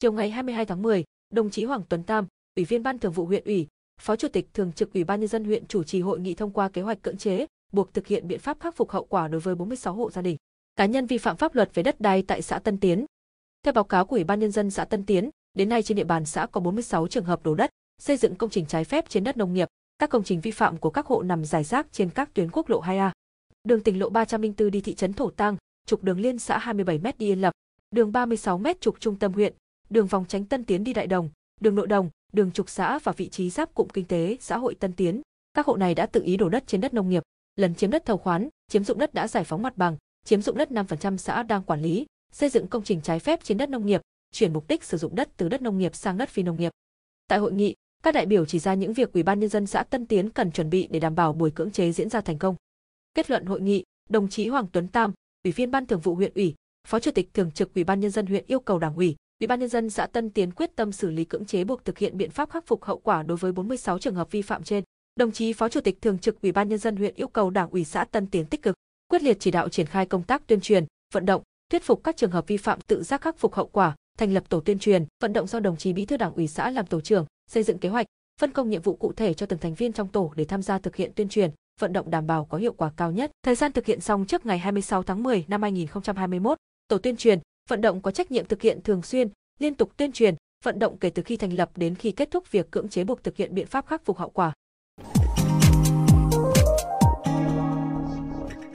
Chiều ngày 22 tháng 10, đồng chí Hoàng Tuấn Tam, Ủy viên Ban Thường vụ huyện ủy, Phó Chủ tịch Thường trực Ủy ban nhân dân huyện chủ trì hội nghị thông qua kế hoạch cưỡng chế, buộc thực hiện biện pháp khắc phục hậu quả đối với 46 hộ gia đình cá nhân vi phạm pháp luật về đất đai tại xã Tân Tiến. Theo báo cáo của Ủy ban nhân dân xã Tân Tiến, đến nay trên địa bàn xã có 46 trường hợp đổ đất, xây dựng công trình trái phép trên đất nông nghiệp. Các công trình vi phạm của các hộ nằm rải rác trên các tuyến quốc lộ 2A, đường tỉnh lộ 304 đi thị trấn Thổ Tăng, trục đường liên xã 27m đi Yên Lập, đường 36m trục trung tâm huyện, đường vòng tránh Tân Tiến đi Đại Đồng, đường Nội Đồng, đường Trục xã và vị trí giáp cụm kinh tế xã hội Tân Tiến. Các hộ này đã tự ý đổ đất trên đất nông nghiệp, lần chiếm đất thầu khoán, chiếm dụng đất đã giải phóng mặt bằng, chiếm dụng đất 5% xã đang quản lý, xây dựng công trình trái phép trên đất nông nghiệp, chuyển mục đích sử dụng đất từ đất nông nghiệp sang đất phi nông nghiệp. Tại hội nghị, các đại biểu chỉ ra những việc Ủy ban nhân dân xã Tân Tiến cần chuẩn bị để đảm bảo buổi cưỡng chế diễn ra thành công. Kết luận hội nghị, đồng chí Hoàng Tuấn Tam, Ủy viên Ban Thường vụ huyện ủy, Phó Chủ tịch Thường trực Ủy ban nhân dân huyện yêu cầu Đảng ủy, Ủy ban nhân dân xã Tân Tiến quyết tâm xử lý cưỡng chế buộc thực hiện biện pháp khắc phục hậu quả đối với 46 trường hợp vi phạm trên. Đồng chí Phó Chủ tịch thường trực Ủy ban nhân dân huyện yêu cầu Đảng ủy xã Tân Tiến tích cực, quyết liệt chỉ đạo triển khai công tác tuyên truyền, vận động, thuyết phục các trường hợp vi phạm tự giác khắc phục hậu quả, thành lập tổ tuyên truyền, vận động do đồng chí Bí thư Đảng ủy xã làm tổ trưởng, xây dựng kế hoạch, phân công nhiệm vụ cụ thể cho từng thành viên trong tổ để tham gia thực hiện tuyên truyền, vận động đảm bảo có hiệu quả cao nhất. Thời gian thực hiện xong trước ngày 26 tháng 10 năm 2021, tổ tuyên truyền vận động có trách nhiệm thực hiện thường xuyên, liên tục tuyên truyền, vận động kể từ khi thành lập đến khi kết thúc việc cưỡng chế buộc thực hiện biện pháp khắc phục hậu quả.